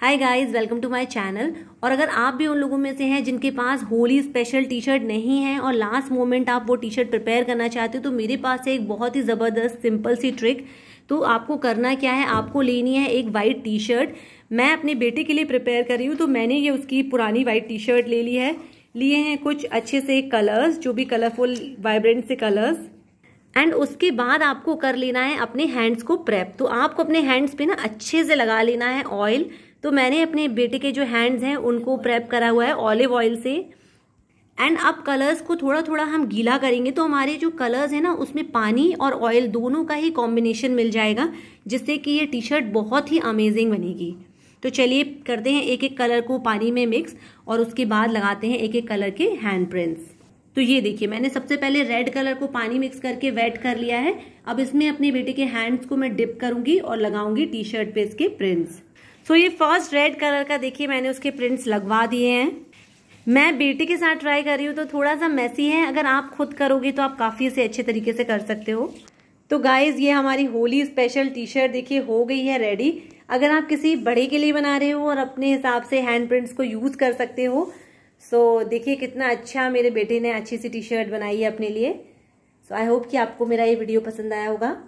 hi guys welcome to my channel और अगर आप भी उन लोगों में से हैं जिनके पास होली स्पेशल टी शर्ट नहीं है और लास्ट मोमेंट आप वो टी शर्ट प्रिपेयर करना चाहते हो तो मेरे पास है एक बहुत ही ज़बरदस्त सिंपल सी ट्रिक तो आपको करना क्या है आपको लेनी है एक वाइट टी शर्ट मैं अपने बेटे के लिए प्रिपेयर कर रही हूँ तो मैंने ये उसकी पुरानी वाइट टी शर्ट ले ली है लिए हैं कुछ अच्छे से कलर्स जो भी कलरफुल वाइब्रेंट से कलर्स एंड उसके बाद आपको कर लेना है अपने हैंड्स को प्रेप तो आपको अपने हैंड्स पे ना अच्छे से लगा लेना है ऑयल तो मैंने अपने बेटे के जो हैंड्स हैं उनको प्रेप करा हुआ है ऑलिव ऑयल से एंड अब कलर्स को थोड़ा थोड़ा हम गीला करेंगे तो हमारे जो कलर्स हैं ना उसमें पानी और ऑयल दोनों का ही कॉम्बिनेशन मिल जाएगा जिससे कि ये टी शर्ट बहुत ही अमेजिंग बनेगी तो चलिए करते हैं एक एक कलर को पानी में मिक्स और उसके बाद लगाते हैं एक एक कलर के हैंड प्रिंट्स तो ये देखिए मैंने सबसे पहले रेड कलर को पानी मिक्स करके वेट कर लिया है अब इसमें अपने बेटे के हैंड्स को मैं डिप करूंगी और लगाऊंगी टी शर्ट पे इसके प्रिंट्स सो so, ये फर्स्ट रेड कलर का देखिए मैंने उसके प्रिंट्स लगवा दिए हैं मैं बेटे के साथ ट्राई कर रही हूँ तो थोड़ा सा मैसी है अगर आप खुद करोगे तो आप काफ़ी से अच्छे तरीके से कर सकते हो तो गाइज ये हमारी होली स्पेशल टी शर्ट देखिए हो गई है रेडी अगर आप किसी बड़े के लिए बना रहे हो और अपने हिसाब से हैंड प्रिंट्स को यूज़ कर सकते हो सो so, देखिए कितना अच्छा मेरे बेटे ने अच्छी सी टी शर्ट बनाई है अपने लिए सो आई होप कि आपको मेरा ये वीडियो पसंद आया होगा